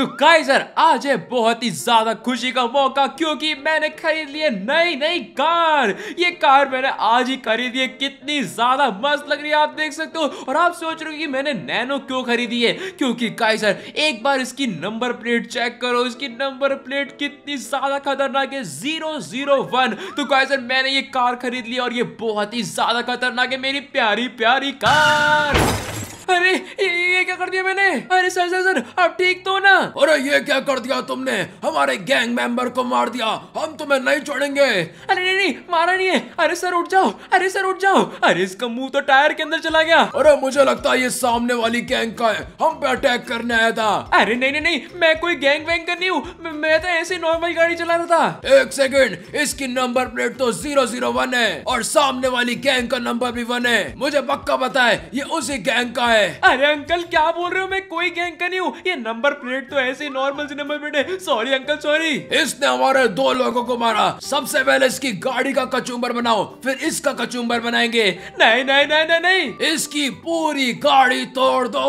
तो गाइस यार आज है बहुत ही ज्यादा खुशी का मौका क्योंकि मैंने खरीद लिए नई नई कार ये कार मैंने आज ही खरीदी है कितनी ज्यादा मस्त लग रही है आप देख सकते हो और आप सोच रहे हो कि मैंने नैनो क्यों खरीदी है क्योंकि गाइस यार एक बार इसकी नंबर प्लेट चेक करो इसकी नंबर प्लेट कितनी ज्यादा खतरनाक है जीरो जीरो वन तो गाइजर मैंने ये कार खरीद ली और ये बहुत ही ज्यादा खतरनाक है मेरी प्यारी प्यारी कार अरे ये, ये क्या कर दिया मैंने अरे सर सर सर अब ठीक तो ना अरे ये क्या कर दिया तुमने हमारे गैंग मेंबर को मार दिया हम तुम्हें नहीं छोड़ेंगे अरे नहीं नहीं मारा नहीं है अरे सर उठ जाओ अरे सर उठ जाओ अरे इसका मुंह तो टायर के अंदर चला गया अरे मुझे लगता है ये सामने वाली गैंग का है हम पे अटैक करने आया था अरे नहीं नहीं नहीं मैं कोई गैंग वैंग का नहीं हूँ मैं तो ऐसे नॉर्मल गाड़ी चला रहा था एक सेकेंड इसकी नंबर प्लेट तो जीरो जीरो वन है और सामने वाली गैंग का नंबर भी वन है मुझे पक्का पता है ये उसी गैंग का है अरे अंकल क्या बोल रहे हो मैं कोई गैंग का नहीं हूँ ये नंबर प्लेट तो वैसे नॉर्मल सिनेमा बेटे सॉरी अंकल सॉरी इसने हमारे दो लोगों को मारा सबसे पहले इसकी गाड़ी का कचुम्बर बनाओ फिर इसका कचुम्बर बनाएंगे नहीं नहीं नहीं नहीं नहीं इसकी पूरी गाड़ी तोड़ दो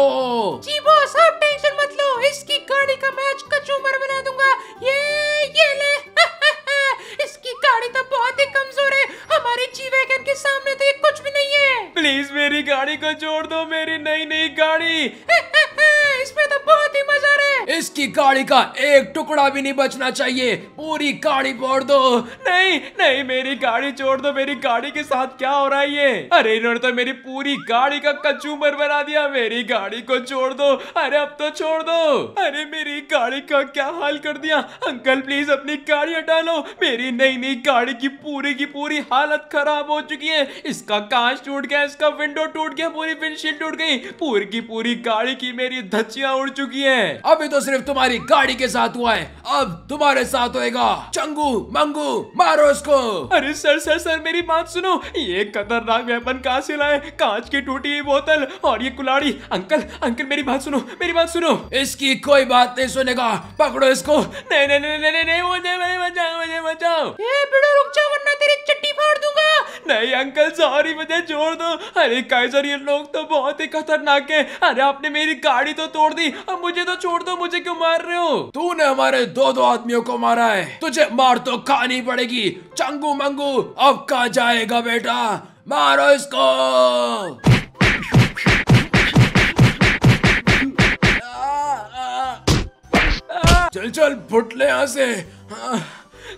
जी बॉस आप टेंशन मत लो इसकी गाड़ी का मैच कचुम्बर बना दूंगा ये ये ले इसकी गाड़ी तो बहुत ही कमजोर है हमारे जी वैगन के सामने तो ये कुछ भी नहीं है प्लीज मेरी गाड़ी को जोड़ दो मेरी नई नई गाड़ी उसकी गाड़ी का एक टुकड़ा भी नहीं बचना चाहिए पूरी गाड़ी फोड़ दो नहीं नहीं मेरी गाड़ी छोड़ दो मेरी गाड़ी के साथ क्या हो रहा है ये अरे इन्होंने तो मेरी पूरी गाड़ी का कचूमर बना दिया मेरी गाड़ी को छोड़ दो अरे अब तो छोड़ दो अरे मेरी गाड़ी का क्या हाल कर दिया अंकल प्लीज अपनी गाड़ी हटा लो मेरी नई नई गाड़ी की पूरी की पूरी हालत खराब हो चुकी है इसका कांच टूट गया इसका विंडो टूट गया पूरी विंडशील्ड टूट गई पूरी की पूरी गाड़ी की मेरी धचिया उड़ चुकी है अभी तो सिर्फ तुम्हारी गाड़ी के साथ हुआ है अब तुम्हारे साथ होएगा चंगू मंगू मारो इसको अरे सर सर सर मेरी बात सुनो ये खतरनाक वेपन कहा से लाए कांच की टूटी हुई बोतल और ये कुलाड़ी अंकल अंकल मेरी बात सुनो मेरी बात सुनो इसकी कोई बात नहीं सुनेगा पकड़ो इसको नहीं नहीं नहीं नहीं नहीं मुझे मुझे बचाओ मुझे बचाओ बेटा रुक जा वरना तेरी चट्टी फाड़ दूंगा नहीं अंकल सॉरी मुझे छोड़ दो अरे काइजर ये लोग तो बहुत ही खतरनाक है अरे आपने मेरी गाड़ी तो तोड़ दी अब मुझे तो छोड़ दो मुझे क्यों मार रहे हो तूने हमारे दो दो आदमियों को मारा है तुझे मार तो खानी पड़ेगी चंगू मंगू अब कहा जाएगा बेटा मारो इसको चल चल फुट ले यहां से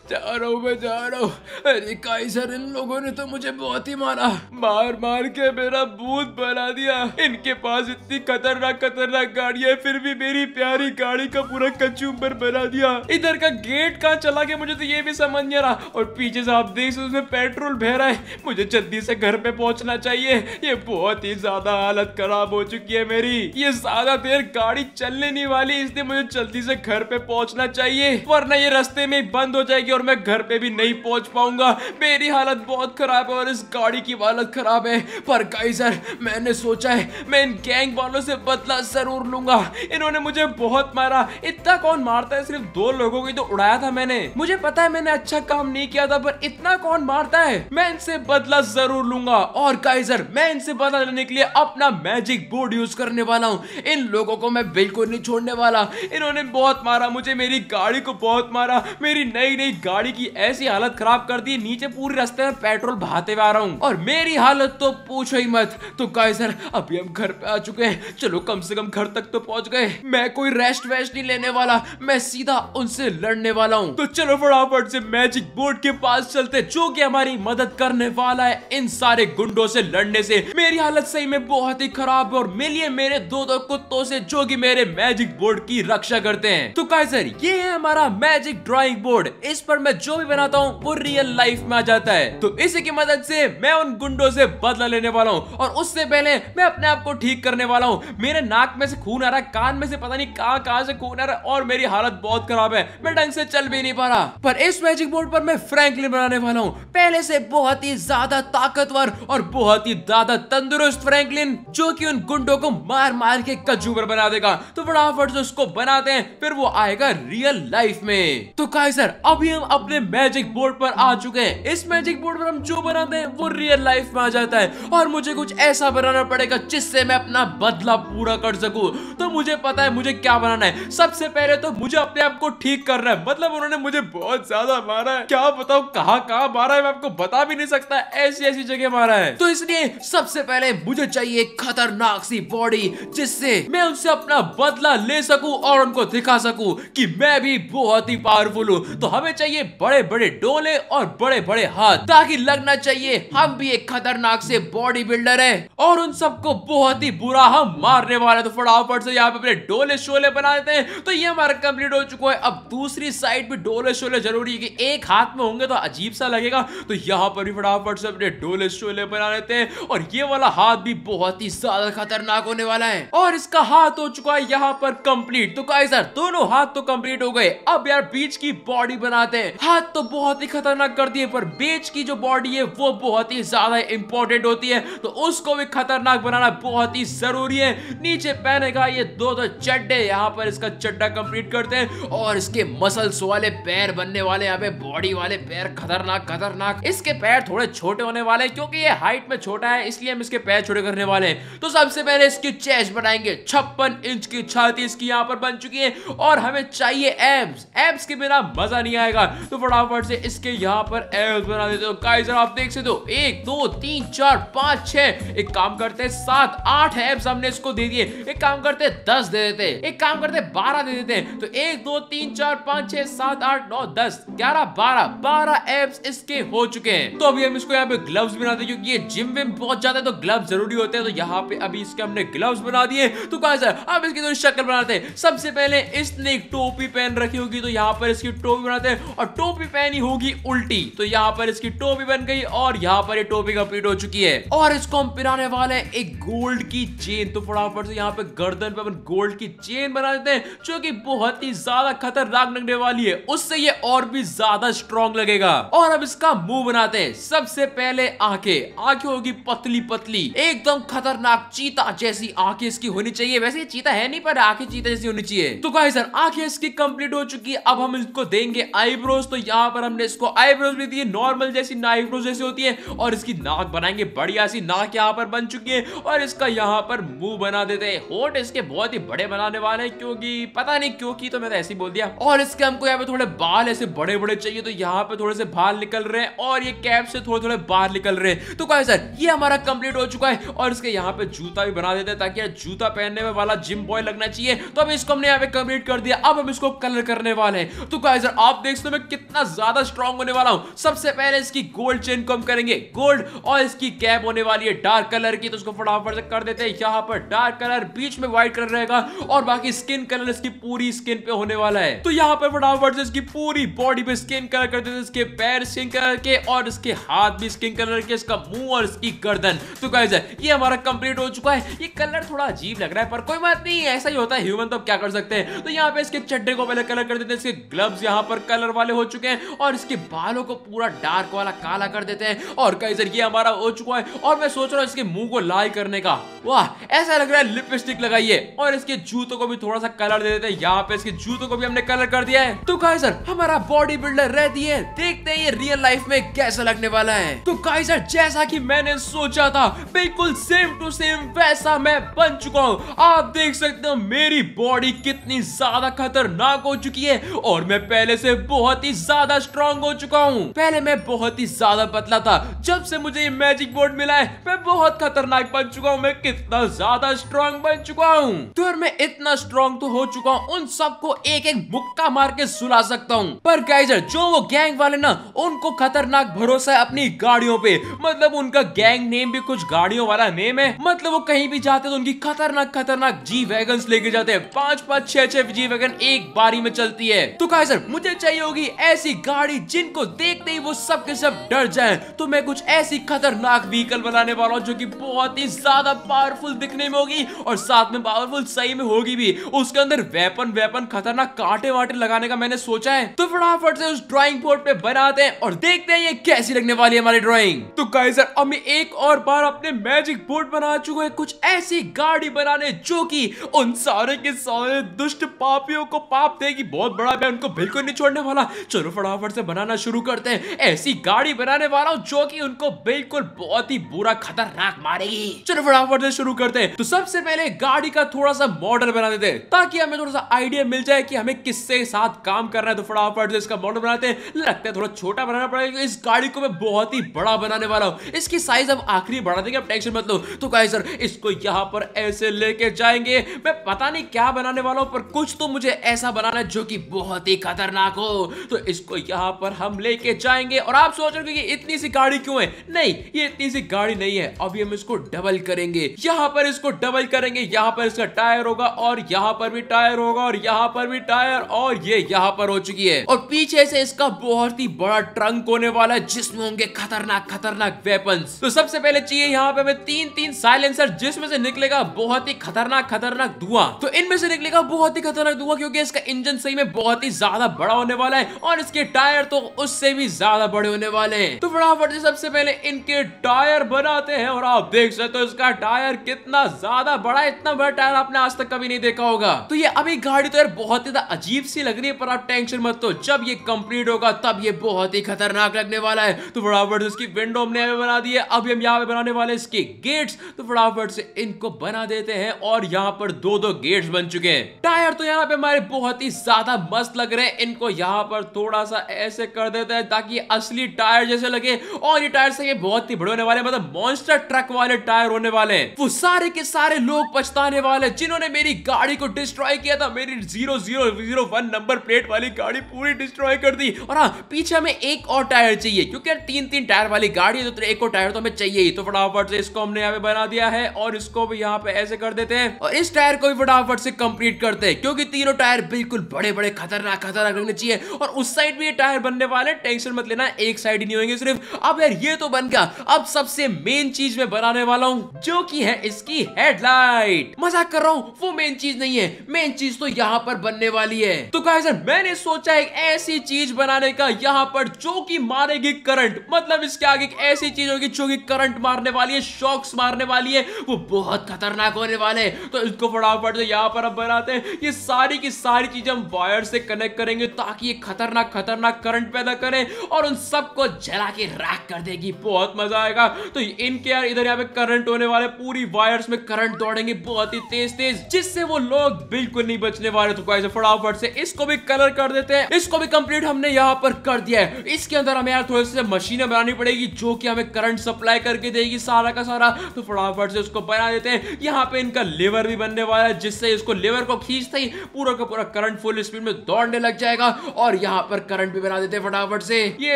जा रहा हूँ मैं जा रहा हूँ अरे काई सर इन लोगों ने तो मुझे बहुत ही मारा मार मार के मेरा भूत बना दिया इनके पास इतनी खतरनाक खतरनाक गाड़ी है फिर भी मेरी प्यारी गाड़ी का पूरा कचूम्बर बना दिया इधर का गेट कहाँ चला गया मुझे तो ये भी समझ नहीं रहा और पीछे से आप देख सकते पेट्रोल बह रहा है मुझे जल्दी से घर पे पहुँचना चाहिए ये बहुत ही ज्यादा हालत खराब हो चुकी है मेरी ये ज्यादा देर गाड़ी चलने नहीं वाली इसलिए मुझे जल्दी से घर पे पहुंचना चाहिए वरना ये रास्ते में बंद हो जाएगी और मैं घर पे भी नहीं पहुंच पाऊंगा मेरी हालत बहुत ख़राब है और इस गाड़ी की हालत ख़राब है पर गाइजर मैंने सोचा है मैं इन गैंग वालों से बदला ज़रूर लूंगा इन्होंने मुझे बहुत मारा इतना कौन मारता है सिर्फ दो लोगों को तो उड़ाया था मैंने मुझे पता है मैंने अच्छा काम नहीं किया था पर इतना कौन मारता है मैं इनसे बदला ज़रूर लूंगा और गाइजर मैं इनसे बदला लेने के लिए अपना मैजिक बोर्ड यूज़ करने वाला हूँ इन लोगों को मैं बिल्कुल नहीं छोड़ने वाला इन्होंने बहुत मारा मुझे मेरी गाड़ी को बहुत मारा मेरी नई नई गाड़ी की ऐसी हालत खराब कर दी नीचे पूरे रास्ते में पेट्रोल बहाते हुए आ रहा हूँ और मेरी हालत तो पूछो ही मत तो गाय सर अभी हम घर पे आ चुके हैं चलो कम से कम घर तक तो पहुँच गए मैं कोई रेस्ट वेस्ट नहीं लेने वाला मैं सीधा उनसे लड़ने वाला हूँ तो चलो फटाफट से मैजिक बोर्ड के पास चलते जो की हमारी मदद करने वाला है इन सारे गुंडो से लड़ने से मेरी हालत सही में बहुत ही खराब है और मिलिए मेरे दो दो कुत्तों से जो की मेरे मैजिक बोर्ड की रक्षा करते हैं तो काय सर ये है हमारा मैजिक ड्राइंग बोर्ड इस पर पर मैं जो भी बनाता हूँ वो रियल लाइफ में आ जाता है तो इसी की मदद से मैं उन गुंडों से बदला लेने वाला हूँ और उससे पहले मैं अपने आप को ठीक करने वाला हूँ मेरे नाक में से खून आ रहा है कान में से पता नहीं कहाँ कहाँ से खून आ रहा है और मेरी हालत बहुत खराब है मैं ढंग से चल भी नहीं पा रहा पर इस मैजिक बोर्ड पर मैं फ्रैंकलिन बनाने वाला हूँ पहले से बहुत ही ज्यादा ताकतवर और बहुत ही ज्यादा तंदुरुस्त फ्रेंकलिन जो कि उन गुंडों को मार मार के कजूबर बना देगा तो फटाफट से उसको बनाते हैं फिर वो आएगा रियल लाइफ में तो कहा सर अभी हम हम अपने मैजिक बोर्ड पर आ चुके हैं इस मैजिक बोर्ड पर हम जो बनाते हैं वो रियल लाइफ में आ जाता है और मुझे कुछ ऐसा बनाना पड़ेगा जिससे मैं अपना बदला पूरा कर सकूं तो मुझे पता है मुझे क्या बनाना है सबसे पहले तो मुझे अपने आप को ठीक करना है मतलब उन्होंने मुझे बहुत ज्यादा मारा है क्या बताऊ कहा कहा मारा है मैं आपको बता भी नहीं सकता ऐसी ऐसी जगह मारा है तो इसलिए सबसे पहले मुझे चाहिए खतरनाक सी बॉडी जिससे मैं उनसे अपना बदला ले सकूं और उनको दिखा सकूं कि मैं भी बहुत ही पावरफुल हूं तो हमें चाहिए चाहिए बड़े बड़े डोले और बड़े बड़े हाथ ताकि लगना चाहिए हम भी एक खतरनाक से बॉडी बिल्डर है और उन सबको बहुत ही बुरा हम मारने वाले तो फटाफट से यहाँ पे अपने डोले शोले बना देते हैं तो ये हमारा कम्प्लीट हो चुका है अब दूसरी साइड भी डोले शोले जरूरी है एक हाथ में होंगे तो अजीब सा लगेगा तो यहाँ पर भी फटाफट से अपने डोले शोले बना लेते हैं और ये वाला हाथ भी बहुत ही ज्यादा खतरनाक होने वाला है और इसका हाथ हो चुका है यहाँ पर कंप्लीट तो गाइस सर दोनों हाथ तो कंप्लीट हो गए अब यार बीच की बॉडी बनाते हैं हाथ तो बहुत ही खतरनाक कर दिए पर बेच की जो बॉडी है वो बहुत ही ज्यादा इंपॉर्टेंट होती है तो उसको भी खतरनाक बनाना बहुत ही जरूरी है नीचे पहनेगा ये दो दो तो चड्डे यहाँ पर इसका चड्डा कंप्लीट करते हैं और इसके मसल्स वाले पैर बनने वाले यहाँ पे बॉडी वाले पैर खतरनाक खतरनाक इसके पैर थोड़े छोटे होने वाले क्योंकि ये हाइट में छोटा है इसलिए हम इसके पैर छोटे करने वाले हैं तो सबसे पहले इसकी चेस्ट बनाएंगे छप्पन इंच की छाती इसकी यहाँ पर बन चुकी है और हमें चाहिए एम्स एम्स के बिना मजा नहीं आएगा तो फटाफट से इसके यहाँ पर एरोज बना देते हो गाइस आप देख सकते हो एक दो तीन चार पाँच छह एक काम करते हैं सात आठ एब्स हमने इसको दे दिए एक काम करते हैं दस दे देते हैं एक काम करते हैं बारह दे देते हैं तो एक दो तीन चार पाँच छह सात आठ नौ दस ग्यारह बारह बारह एप्स इसके हो चुके हैं तो अभी हम इसको यहाँ पे ग्लव्स बनाते क्योंकि ये जिम विम बहुत ज्यादा है तो ग्लव्स जरूरी होते हैं तो यहाँ पे अभी इसके हमने ग्लव्स बना दिए तो कहा सर अब इसकी थोड़ी तो शक्ल बनाते हैं सबसे पहले इसने एक टोपी पहन रखी होगी तो यहाँ पर इसकी टोपी बनाते हैं और टोपी पहनी होगी उल्टी तो यहाँ पर इसकी टोपी बन गई और यहाँ पर ये टोपी कंप्लीट हो चुकी है और इसको हम पिराने वाले एक गोल्ड की चेन तो फटाफट से यहाँ पे गर्दन पे अपन गोल्ड की चेन बना देते हैं जो की बहुत ही ज्यादा खतरनाक लगने वाली है उससे ये और भी ज्यादा स्ट्रॉन्ग लगेगा और अब इसका मुंह बनाते हैं सबसे पहले आंखें आंखें होगी पतली पतली एकदम खतरनाक चीता जैसी आंखें इसकी होनी चाहिए वैसे ये चीता है नहीं पर आंखें चीता जैसी होनी चाहिए तो कहा सर आंखें इसकी कंप्लीट हो चुकी है अब हम इसको देंगे आईब्रो आईब्रोज तो यहाँ पर हमने इसको आईब्रोज भी दिए नॉर्मल जैसी आईब्रोज जैसी होती है और इसकी नाक बनाएंगे बढ़िया सी नाक यहाँ पर बन चुकी है और इसका यहाँ पर मुंह बना देते हैं होट इसके बहुत ही बड़े बनाने वाले हैं क्योंकि पता नहीं क्यों की तो मैंने ऐसे ही बोल दिया और इसके हमको यहाँ पे थोड़े बाल ऐसे बड़े बड़े चाहिए तो यहाँ पे थोड़े से बाल निकल रहे हैं और ये कैप से थोड़े थोड़े बाहर निकल रहे हैं तो कहा सर ये हमारा कंप्लीट हो चुका है और इसके यहाँ पे जूता भी बना देते हैं ताकि जूता पहनने में वाला जिम बॉय लगना चाहिए तो अब इसको हमने यहाँ पे कंप्लीट कर दिया अब हम इसको कलर करने वाले हैं तो कहा आप देख सकते मैं कितना ज्यादा स्ट्रॉन्ग होने वाला हूँ सबसे पहले इसकी गोल्ड चेन को हम करेंगे गोल्ड और इसकी कैप होने वाली है डार्क कलर की तो उसको फटाफट कर देते हैं यहाँ पर डार्क कलर बीच में व्हाइट कलर रहेगा और बाकी स्किन कलर इसकी पूरी स्किन पे होने वाला है तो यहाँ पर फटाफट से इसकी पूरी बॉडी पे स्किन कलर कर देते इसके पैर स्किन कलर के और इसके हाथ भी स्किन कलर के इसका मुंह और इसकी गर्दन तो कैसे ये हमारा कंप्लीट हो चुका है ये कलर थोड़ा अजीब लग रहा है पर कोई बात नहीं ऐसा ही होता है ह्यूमन तो क्या कर सकते हैं तो यहाँ पे इसके चड्डे को पहले कलर कर देते हैं इसके ग्लव्स यहाँ पर कलर वाले वाले हो चुके हैं और इसके बालों को पूरा डार्क वाला काला कर देते हैं और कई ये हमारा हो चुका है और मैं सोच रहा हूँ इसके मुंह को लाल करने का वाह ऐसा लग रहा है लिपस्टिक लगाइए और इसके जूतों को भी थोड़ा सा कलर दे देते हैं यहाँ पे इसके जूतों को भी हमने कलर कर दिया है तो काइजर हमारा बॉडी बिल्डर रहती है देखते हैं ये रियल लाइफ में कैसा लगने वाला है तो काइजर जैसा की मैंने सोचा था बिल्कुल सेम टू सेम वैसा मैं बन चुका हूँ आप देख सकते हो मेरी बॉडी कितनी ज्यादा खतरनाक हो चुकी है और मैं पहले से बहुत बहुत ही ज्यादा स्ट्रॉन्ग हो चुका हूँ पहले मैं बहुत ही ज्यादा पतला था जब से मुझे ये मैजिक बोर्ड मिला है मैं बहुत खतरनाक बन चुका हूँ मैं कितना ज्यादा स्ट्रॉन्ग बन चुका हूँ तो यार मैं इतना स्ट्रॉन्ग तो हो चुका हूँ उन सबको एक एक मुक्का मार के सुला सकता हूँ पर गाइजर जो वो गैंग वाले ना उनको खतरनाक भरोसा है अपनी गाड़ियों पे मतलब उनका गैंग नेम भी कुछ गाड़ियों वाला नेम है मतलब वो कहीं भी जाते तो उनकी खतरनाक खतरनाक जी वैगन लेके जाते हैं पांच पांच छह छह जी वैगन एक बारी में चलती है तो गाइजर मुझे चाहिए होगी कोई ऐसी गाड़ी जिनको देखते ही वो सब के सब डर जाए तो मैं कुछ ऐसी खतरनाक व्हीकल बनाने वाला हूँ जो की बहुत ही ज्यादा पावरफुल दिखने में होगी और साथ में पावरफुल सही में होगी भी उसके अंदर वेपन वेपन खतरनाक कांटे वाटे लगाने का मैंने सोचा है तो फटाफट से उस ड्रॉइंग बोर्ड पे बनाते हैं और देखते हैं ये कैसी लगने वाली है हमारी ड्रॉइंग तो अब मैं एक और बार अपने मैजिक बोर्ड बना चुके हैं कुछ ऐसी गाड़ी बनाने जो कि उन सारे के सारे दुष्ट पापियों को पाप देगी बहुत बड़ा मैं उनको बिल्कुल नहीं छोड़ने वाला चलो फटाफट से बनाना शुरू करते हैं ऐसी गाड़ी बनाने वाला हूँ जो की उनको बिल्कुल बहुत ही बुरा खतरनाक मारेगी चलो फटाफट से शुरू करते हैं तो सबसे पहले गाड़ी का थोड़ा सा मॉडल बना देते हैं ताकि हमें थोड़ा सा आइडिया मिल जाए कि हमें किससे साथ काम करना है तो फटाफट से इसका मॉडल बनाते हैं लगता है थोड़ा छोटा बनाना पड़ेगा इस गाड़ी को मैं बहुत ही बड़ा बनाने वाला हूँ इसकी साइज अब आखिरी बढ़ा देंगे टेंशन मतलब तो कहे सर इसको यहाँ पर ऐसे लेके जाएंगे मैं पता नहीं क्या बनाने वाला हूँ पर कुछ तो मुझे ऐसा बनाना है जो कि बहुत ही खतरनाक हो तो इसको यहाँ पर हम लेके जाएंगे और आप सोच रहे हो कि इतनी सी गाड़ी क्यों है नहीं ये इतनी सी गाड़ी नहीं है अभी हम इसको डबल करेंगे यहाँ पर इसको डबल करेंगे यहाँ पर इसका टायर होगा और यहाँ पर भी टायर होगा और यहाँ पर भी टायर और ये यहाँ पर हो चुकी है और पीछे से इसका बहुत ही बड़ा ट्रंक होने वाला है जिसमें होंगे खतरनाक खतरनाक वेपन तो सबसे पहले चाहिए यहाँ पे हमें तीन तीन साइलेंसर जिसमें से निकलेगा बहुत ही खतरनाक खतरनाक धुआं तो इनमें से निकलेगा बहुत ही खतरनाक धुआं क्योंकि इसका इंजन सही में बहुत ही ज्यादा बड़ा होने वाला है और इसके टायर तो उससे भी ज्यादा बड़े होने वाले हैं तो फटाफट से सबसे पहले इनके टायर बनाते हैं और आप देख सकते हो इसका टायर कितना ज्यादा बड़ा इतना बड़ा टायर आपने आज तक कभी नहीं देखा होगा तो ये अभी गाड़ी तो यार बहुत ज्यादा अजीब सी लग रही है पर आप टेंशन मत तो जब ये कंप्लीट होगा तब ये बहुत ही खतरनाक लगने वाला है तो फटाफट से इसकी विंडो हमने यहाँ बना दी है अभी हम यहाँ पे बनाने वाले इसके गेट्स तो फटाफट से इनको बना देते हैं और यहाँ पर दो दो गेट्स बन चुके हैं टायर तो यहाँ पे हमारे बहुत ही ज्यादा मस्त लग रहे हैं इनको यहाँ पर पर थोड़ा सा ऐसे कर देता है ताकि असली टायर जैसे लगे और ये टायर से ये बहुत ही बड़े होने वाले मतलब मॉन्स्टर ट्रक वाले टायर होने वाले हैं वो सारे के सारे लोग पछताने वाले जिन्होंने मेरी गाड़ी को डिस्ट्रॉय किया था मेरी zero zero zero one number plate वाली गाड़ी पूरी डिस्ट्रॉय कर दी और हाँ पीछे हमें एक और टायर चाहिए क्योंकि तीन तीन टायर वाली गाड़ी है तो, तो एक और टायर तो हमें चाहिए ही तो फटाफट से इसको हमने यहाँ पे बना दिया है और इसको भी यहाँ पे ऐसे कर देते हैं और इस टायर को भी फटाफट से कंप्लीट करते हैं क्योंकि तीनों टायर बिल्कुल बड़े बड़े खतरनाक खतरनाक लगने चाहिए और उस साइड भी ये टायर बनने वाले टेंशन मत लेना एक साइड ही नहीं होंगे सिर्फ अब यार ये तो बन गया अब सबसे मेन चीज में बनाने वाला हूँ जो की है इसकी हेडलाइट मजाक कर रहा हूँ वो मेन चीज नहीं है मेन चीज तो यहाँ पर बनने वाली है तो कहा सर मैंने सोचा एक ऐसी चीज बनाने का यहाँ पर जो की मारेगी करंट मतलब इसके आगे एक ऐसी चीज होगी जो की करंट मारने वाली है शॉक्स मारने वाली है वो बहुत खतरनाक होने वाले तो इसको फटाफट से यहाँ पर अब बनाते हैं ये सारी की सारी चीज हम वायर से कनेक्ट करेंगे ताकि ये खतरनाक खतरनाक करंट पैदा करे और उन सबको जला के राख कर देगी बहुत मजा आएगा तो इनके यार इधर यहाँ पे करंट होने वाले पूरी वायर्स में करंट दौड़ेंगे बहुत ही तेज तेज जिससे वो लोग बिल्कुल नहीं बचने वाले तो गाइस फटाफट से इसको भी कलर कर देते हैं इसको भी कंप्लीट हमने यहाँ पर कर दिया है इसके अंदर हमें यार थोड़ी सी मशीने बनानी पड़ेगी जो कि हमें करंट सप्लाई करके देगी सारा का सारा तो फटाफट से उसको बना देते हैं यहाँ पे इनका लेवर भी बनने वाला है जिससे इसको लेवर को खींचते ही पूरा का पूरा करंट फुल स्पीड में दौड़ने लग जाएगा और यहाँ पर करंट भी बना देते फटाफट से ये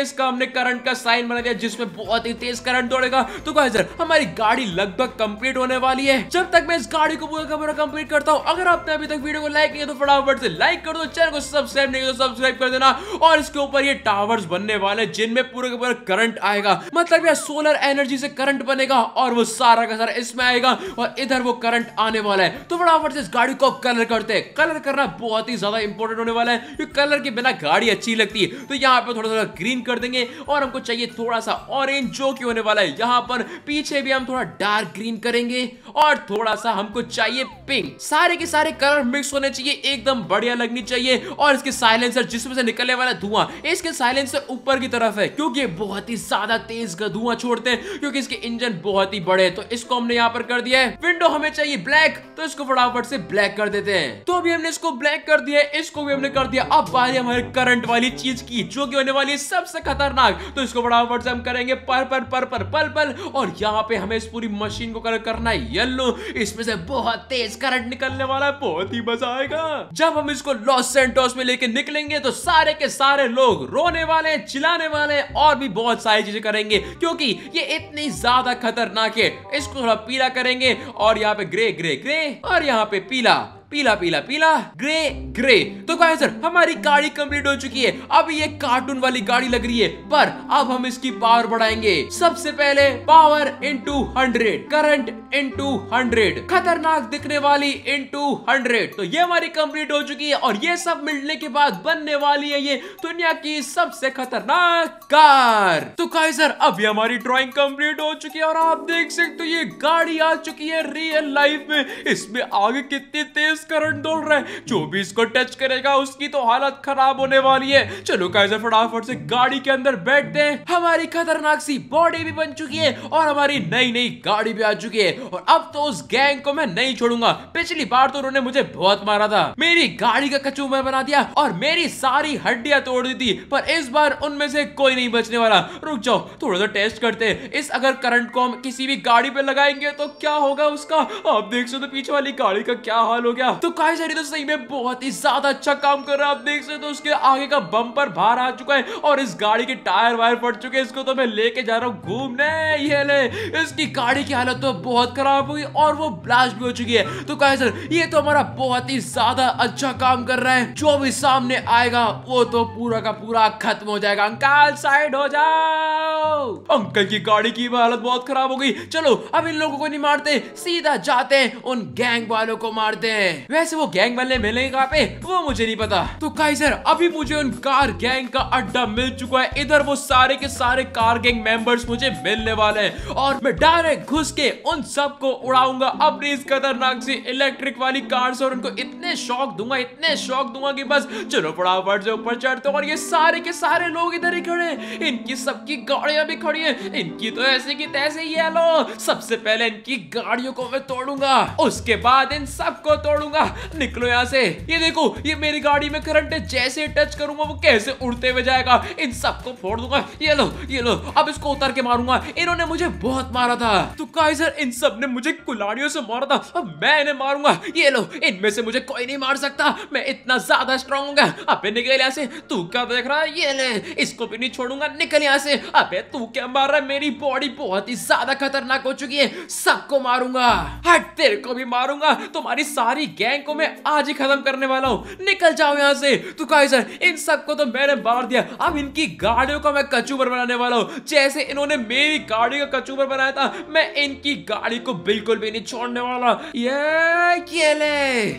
इसका हमने करंट का साइन बना दिया जिसमें बहुत ही तेज करंट दौड़ेगा तो सर हमारी गाड़ी लगभग कंप्लीट होने वाली है जब तक मैं इस गाड़ी को पूरा का पूरा कंप्लीट करता हूँ अगर आपने अभी तक वीडियो को लाइक किया तो फटाफट से लाइक कर दो चैनल को सब्सक्राइब नहीं तो सब्सक्राइब कर देना और इसके ऊपर ये टावर्स बनने वाले जिनमें पूरे का पूरा करंट आएगा मतलब यार सोलर एनर्जी से करंट बनेगा और वो सारा का सारा इसमें आएगा और इधर वो करंट आने वाला है तो फटाफट से इस गाड़ी को कलर करते हैं कलर करना बहुत ही ज्यादा इंपॉर्टेंट होने वाला है कलर के बिना गाड़ी गाड़ी अच्छी लगती है तो यहाँ पर थोड़ा थोड़ा ग्रीन कर देंगे और हमको चाहिए थोड़ा सा ऑरेंज जो कि होने वाला है यहाँ पर पीछे भी हम थोड़ा डार्क ग्रीन करेंगे और थोड़ा सा हमको चाहिए पिंक सारे के सारे कलर मिक्स होने चाहिए एकदम बढ़िया लगनी चाहिए और इसके साइलेंसर जिसमें से निकलने वाला धुआं इसके साइलेंसर ऊपर की तरफ है क्योंकि बहुत ही ज्यादा तेज धुआं छोड़ते हैं क्योंकि इसके इंजन बहुत ही बड़े तो इसको हमने यहाँ पर कर दिया है विंडो हमें चाहिए ब्लैक तो इसको फटाफट से ब्लैक कर देते हैं तो अभी हमने इसको ब्लैक कर दिया इसको भी हमने कर दिया अब बारी हमारे कर करंट वाली चीज की जो कि होने वाली है सबसे खतरनाक तो इसको बराबर से हम करेंगे पर पर पर पर पल पल और यहाँ पे हमें इस पूरी मशीन को कलेक्ट करना है येल्लो इसमें से बहुत तेज करंट निकलने वाला है बहुत ही मजा आएगा जब हम इसको लॉस सेंटोस में लेके निकलेंगे तो सारे के सारे लोग रोने वाले हैं चिल्लाने वाले और भी बहुत सारी चीजें करेंगे क्योंकि ये इतनी ज्यादा खतरनाक है इसको थोड़ा पीला करेंगे और यहाँ पे ग्रे ग्रे ग्रे और यहाँ पे पीला पीला पीला पीला ग्रे ग्रे तो सर हमारी गाड़ी कंप्लीट हो चुकी है अब ये कार्टून वाली गाड़ी लग रही है पर अब हम इसकी पावर बढ़ाएंगे सबसे पहले power into hundred current into hundred खतरनाक दिखने वाली इंटू हंड्रेड तो ये हमारी कंप्लीट हो चुकी है और ये सब मिलने के बाद बनने वाली है ये दुनिया की सबसे खतरनाक कार तो सर अब ये हमारी ड्रॉइंग कंप्लीट हो चुकी है और आप देख सकते हो ये गाड़ी आ चुकी है रियल लाइफ में इसमें आगे कितनी तेज तेज करंट दौड़ रहा है जो भी इसको टच करेगा उसकी तो हालत खराब होने वाली है चलो काइजर फटाफट से गाड़ी के अंदर बैठते हैं हमारी खतरनाक सी बॉडी भी बन चुकी है और हमारी नई नई गाड़ी भी आ चुकी है और अब तो उस गैंग को मैं नहीं छोड़ूंगा पिछली बार तो उन्होंने मुझे बहुत मारा था मेरी गाड़ी का कचू मैं बना दिया और मेरी सारी हड्डियां तोड़ दी थी पर इस बार उनमें से कोई नहीं बचने वाला रुक जाओ थोड़ा सा टेस्ट करते इस अगर करंट को हम किसी भी गाड़ी पे लगाएंगे तो क्या होगा उसका आप देख सकते तो पीछे वाली गाड़ी का क्या हाल हो गया गया तो गाइस तो सही में बहुत ही ज्यादा अच्छा काम कर रहा है आप देख सकते हो तो उसके आगे का बम्पर बाहर आ चुका है और इस गाड़ी के टायर वायर फट चुके इसको तो मैं लेके जा रहा हूँ घूमने ये ले इसकी गाड़ी की हालत तो बहुत खराब हुई और वो ब्लास्ट भी हो चुकी है तो गाइस ये तो हमारा बहुत ही ज्यादा अच्छा काम कर रहा है जो भी सामने आएगा वो तो पूरा का पूरा खत्म हो जाएगा अंकल साइड हो जाओ अंकल की गाड़ी की हालत बहुत खराब हो गई चलो अब इन लोगों को नहीं मारते सीधा जाते हैं उन गैंग वालों को मारते हैं वैसे वो गैंग वाले मिलेंगे कहाँ पे वो मुझे नहीं पता तो काइजर अभी मुझे उन कार गैंग का अड्डा मिल चुका है इधर वो सारे के सारे कार गैंग मेंबर्स मुझे मिलने वाले हैं और मैं डायरेक्ट घुस के उन सबको उड़ाऊंगा अपनी इस खतरनाक सी इलेक्ट्रिक वाली कार से और उनको इतने शौक दूंगा इतने शौक दूंगा कि बस चलो फटाफट से ऊपर चढ़ते और ये सारे के सारे लोग इधर ही खड़े इनकी सबकी गाड़ियां भी खड़ी है इनकी तो ऐसे की तैसे ही है लो सबसे पहले इनकी गाड़ियों को मैं तोड़ूंगा उसके बाद इन सबको तोड़ूंगा दूंगा निकलो यहाँ से ये देखो ये मेरी गाड़ी में करंट है जैसे टच करूंगा वो कैसे उड़ते हुए जाएगा इन सबको फोड़ दूंगा ये लो ये लो अब इसको उतर के मारूंगा इन्होंने मुझे बहुत मारा था तो काइजर इन सब ने मुझे कुलाड़ियों से मारा था अब मैं इन्हें मारूंगा ये लो इनमें से मुझे कोई नहीं मार सकता मैं इतना ज्यादा स्ट्रॉन्ग हूँ अबे निकल यहाँ से तू क्या देख रहा है ये ले इसको भी नहीं छोड़ूंगा निकल यहाँ से अब तू क्या मार रहा है मेरी बॉडी बहुत ही ज्यादा खतरनाक हो चुकी है सबको मारूंगा हट तेरे को भी मारूंगा तुम्हारी सारी गैंग को मैं आज ही खत्म करने वाला हूँ निकल जाओ यहाँ से तो सर इन सबको तो मैंने मार दिया अब इनकी गाड़ियों का मैं कचूबर बनाने वाला हूँ जैसे इन्होंने मेरी गाड़ी का कचूबर बनाया था मैं इनकी गाड़ी को बिल्कुल भी नहीं छोड़ने वाला ये केले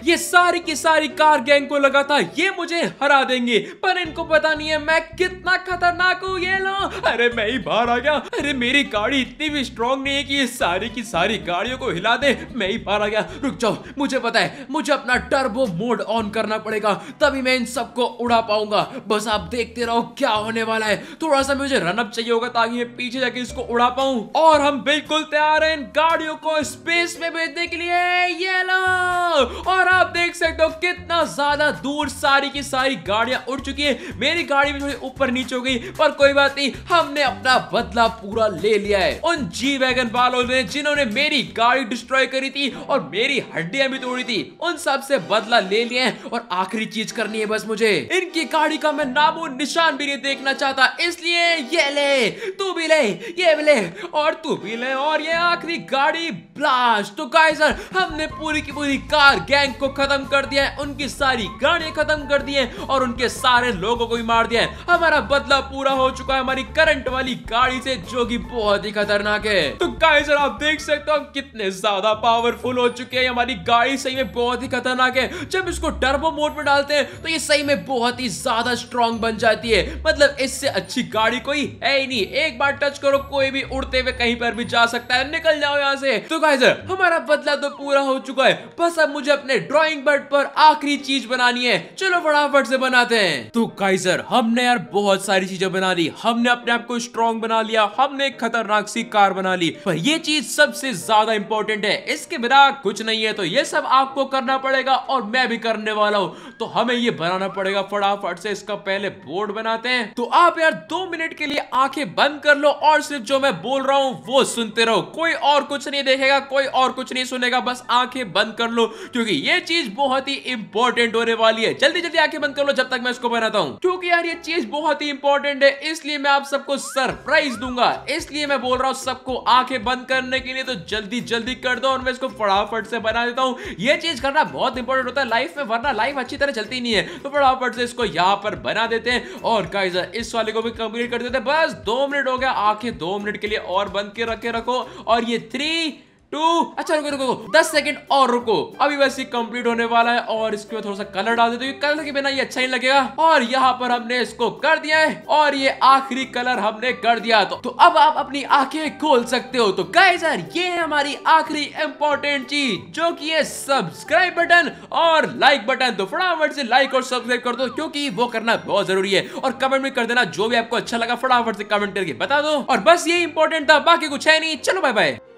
ये सारी की सारी कार गैंग को लगा था ये मुझे हरा देंगे पर इनको पता नहीं है मैं कितना खतरनाक हूँ ये लो अरे मैं ही बाहर आ गया अरे मेरी गाड़ी इतनी भी स्ट्रॉन्ग नहीं है कि ये सारी की सारी गाड़ियों को हिला दे मैं ही बाहर आ गया रुक जाओ मुझे पता है मुझे अपना टर्बो मोड ऑन करना पड़ेगा तभी मैं इन सबको उड़ा पाऊंगा बस आप देखते रहो क्या होने वाला है थोड़ा सा मुझे रनअप चाहिए होगा ताकि मैं पीछे जाके इसको उड़ा पाऊं और हम बिल्कुल तैयार है इन गाड़ियों को स्पेस में भेजने के लिए ये लो और आप देख सकते हो कितना ज्यादा दूर सारी की सारी गाड़ियां उड़ चुकी है मेरी गाड़ी भी थोड़ी ऊपर नीचे हो गई पर कोई बात नहीं हमने अपना बदला पूरा ले लिया है उन जी वैगन वालों ने जिन्होंने मेरी गाड़ी डिस्ट्रॉय करी थी और मेरी हड्डियां भी तोड़ी थी उन सब से बदला ले लिए और आखिरी चीज करनी है बस मुझे इनकी गाड़ी का मैं नामो निशान भी नहीं देखना चाहता इसलिए ये ले तू भी ले ये भी ले और तू भी ले और ये आखिरी गाड़ी ब्लास्ट तो गाइजर हमने पूरी की पूरी कार गैंग को खत्म कर दिया है उनकी सारी गाड़ियां खत्म कर दी है और उनके सारे लोगों को भी मार दिया है हमारा बदला पूरा हो चुका है हमारी करंट वाली गाड़ी से जो की बहुत ही खतरनाक है तो गाइजर आप देख सकते हो हम कितने ज्यादा पावरफुल हो चुके हैं हमारी गाड़ी सही में बहुत बहुत ही खतरनाक है जब इसको टर्बो मोड में डालते हैं तो ये सही में बहुत ही ज्यादा स्ट्रॉन्ग बन जाती है मतलब इससे अच्छी गाड़ी कोई है ही नहीं एक बार टच करो कोई भी उड़ते हुए कहीं पर भी जा सकता है निकल जाओ यहाँ से तो गाइस हमारा बदला तो पूरा हो चुका है बस अब मुझे अपने ड्रॉइंग बर्ड पर आखिरी चीज बनानी है चलो फटाफट से बनाते हैं तो काइजर हमने यार बहुत सारी चीजें बना ली हमने अपने आप को स्ट्रॉन्ग बना लिया हमने एक खतरनाक सी कार बना ली पर ये चीज सबसे ज्यादा इंपॉर्टेंट है इसके बिना कुछ नहीं है तो ये सब आपको कर करना पड़ेगा और मैं भी करने वाला हूँ तो हमें ये बनाना पड़ेगा फटाफट फड़ से इसका पहले बोर्ड बनाते हैं तो आप यार दो मिनट के लिए आंखें बंद कर लो और सिर्फ जो मैं बोल रहा हूँ वो सुनते रहो कोई और कुछ नहीं देखेगा कोई और कुछ नहीं सुनेगा बस आंखें बंद कर लो क्योंकि ये चीज बहुत ही इंपॉर्टेंट होने वाली है जल्दी जल्दी आंखें बंद कर लो जब तक मैं इसको बनाता हूँ क्योंकि यार ये चीज बहुत ही इंपॉर्टेंट है इसलिए मैं आप सबको सरप्राइज दूंगा इसलिए मैं बोल रहा हूँ सबको आंखें बंद करने के लिए तो जल्दी जल्दी कर दो और मैं इसको फटाफट से बना देता हूँ ये चीज करना बहुत इंपॉर्टेंट होता है लाइफ में वरना लाइफ अच्छी तरह चलती नहीं है तो फटाफट से इसको यहाँ पर बना देते हैं और गाइजर इस वाले को भी कंप्लीट कर देते हैं बस दो मिनट हो गया आखिर दो मिनट के लिए और बंद के रखे रखो और ये थ्री टू अच्छा रुको रुको दस सेकंड और रुको अभी वैसे कंप्लीट होने वाला है और इसके बाद थोड़ा सा कलर डाल देते कलर के बिना ये अच्छा नहीं लगेगा और यहाँ पर हमने इसको कर दिया है और ये आखिरी कलर हमने कर दिया तो, तो अब आप अपनी आंखें खोल सकते हो तो गाय सर ये है हमारी आखिरी इंपॉर्टेंट चीज जो की है सब्सक्राइब बटन और लाइक बटन तो फटाफट से लाइक और सब्सक्राइब कर दो क्योंकि वो करना बहुत जरूरी है और कमेंट में कर देना जो भी आपको अच्छा लगा फटाफट से कमेंट करके बता दो और बस ये इंपॉर्टेंट था बाकी कुछ है नहीं चलो बाय बाय